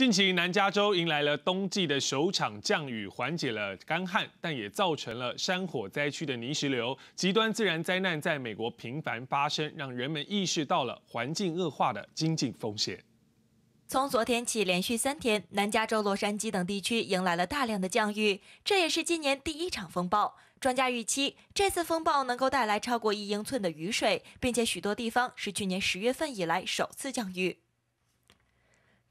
近期，南加州迎来了冬季的首场降雨，缓解了干旱，但也造成了山火灾区的泥石流。极端自然灾害在美国频繁发生，让人们意识到了环境恶化的经济风险。从昨天起，连续三天，南加州、洛杉矶等地区迎来了大量的降雨，这也是今年第一场风暴。专家预期，这次风暴能够带来超过一英寸的雨水，并且许多地方是去年十月份以来首次降雨。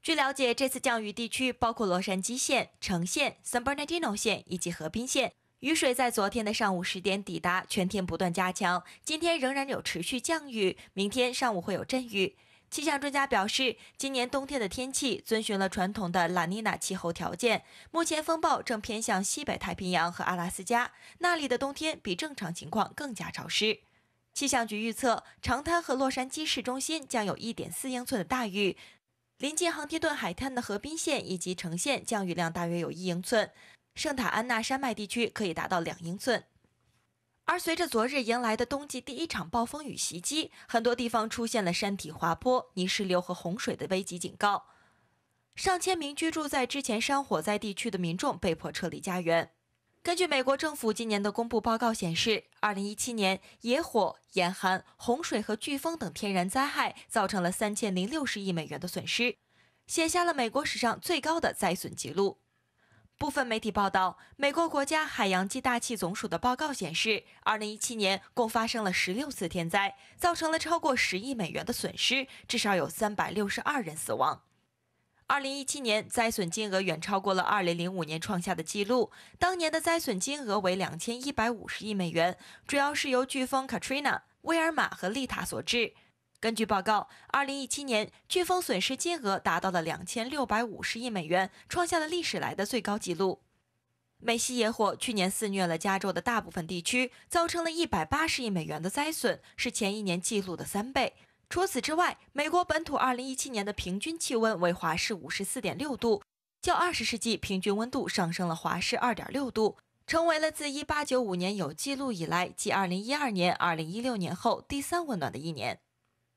据了解，这次降雨地区包括洛杉矶县、城县、San Bernardino 县以及河滨县。雨水在昨天的上午十点抵达，全天不断加强。今天仍然有持续降雨，明天上午会有阵雨。气象专家表示，今年冬天的天气遵循了传统的拉尼娜气候条件。目前风暴正偏向西北太平洋和阿拉斯加，那里的冬天比正常情况更加潮湿。气象局预测，长滩和洛杉矶市中心将有1.4英寸的大雨。临近航天顿海滩的河滨县以及城县降雨量大约有一英寸，圣塔安娜山脉地区可以达到两英寸。而随着昨日迎来的冬季第一场暴风雨袭击，很多地方出现了山体滑坡、泥石流和洪水的危机警告，上千名居住在之前山火灾地区的民众被迫撤离家园。根据美国政府今年的公布报告显示，二零一七年野火、严寒、洪水和飓风等天然灾害造成了三千零六十亿美元的损失，写下了美国史上最高的灾损记录。部分媒体报道，美国国家海洋及大气总署的报告显示，二零一七年共发生了十六次天灾，造成了超过十亿美元的损失，至少有三百六十二人死亡。二零一七年灾损金额远超过了二零零五年创下的纪录，当年的灾损金额为两千一百五十亿美元，主要是由飓风 Katrina、威尔玛和利塔所致。根据报告，二零一七年飓风损失金额达到了两千六百五十亿美元，创下了历史来的最高纪录。美西野火去年肆虐了加州的大部分地区，造成了一百八十亿美元的灾损，是前一年记录的三倍。除此之外，美国本土2017年的平均气温为华氏54.6度，较20世纪平均温度上升了华氏2.6度，成为了自1895年有记录以来继2012年、2016年后第三温暖的一年。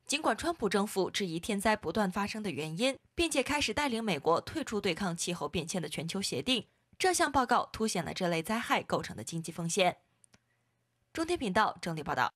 尽管川普政府质疑天灾不断发生的原因，并且开始带领美国退出对抗气候变迁的全球协定，这项报告凸显了这类灾害构成的经济风险。中天频道整理报道。